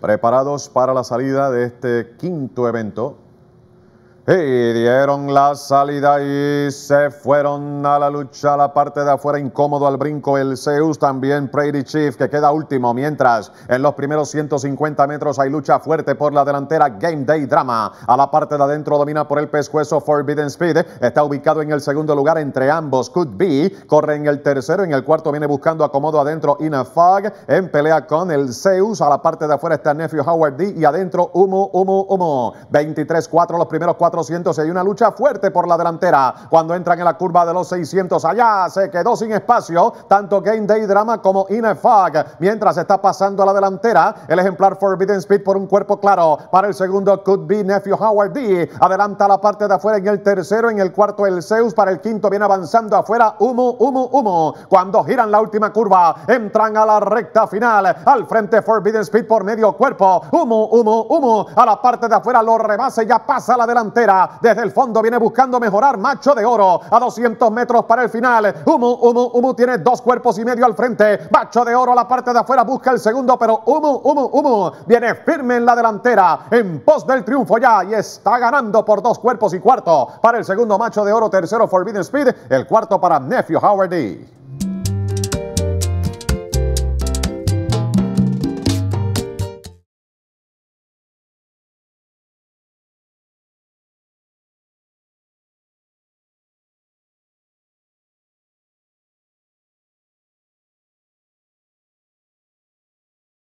preparados para la salida de este quinto evento y dieron la salida y se fueron a la lucha, a la parte de afuera incómodo al brinco el Zeus, también Prairie Chief que queda último, mientras en los primeros 150 metros hay lucha fuerte por la delantera, Game Day Drama, a la parte de adentro domina por el pescuezo Forbidden Speed, está ubicado en el segundo lugar entre ambos, Could Be, corre en el tercero, en el cuarto viene buscando acomodo adentro In a Fog, en pelea con el Zeus, a la parte de afuera está Nephew Howard D y adentro Humo, Humo, Humo, 23-4 los primeros cuatro 400. Hay una lucha fuerte por la delantera. Cuando entran en la curva de los 600, allá se quedó sin espacio, tanto Game Day Drama como Fog Mientras está pasando a la delantera, el ejemplar Forbidden Speed por un cuerpo claro. Para el segundo, Could Be Nephew Howard D. Adelanta la parte de afuera en el tercero, en el cuarto, el Zeus. Para el quinto, viene avanzando afuera, Humo, Humo, Humo. Cuando giran la última curva, entran a la recta final. Al frente, Forbidden Speed por medio cuerpo. Humo, Humo, Humo. A la parte de afuera lo rebase, ya pasa a la delantera. Desde el fondo viene buscando mejorar Macho de Oro a 200 metros para el final. Humu, Humu, Humu tiene dos cuerpos y medio al frente. Macho de Oro a la parte de afuera busca el segundo, pero Humu, Humu, Humu viene firme en la delantera en pos del triunfo ya y está ganando por dos cuerpos y cuarto para el segundo Macho de Oro, tercero Forbidden Speed, el cuarto para Nephew Howard D.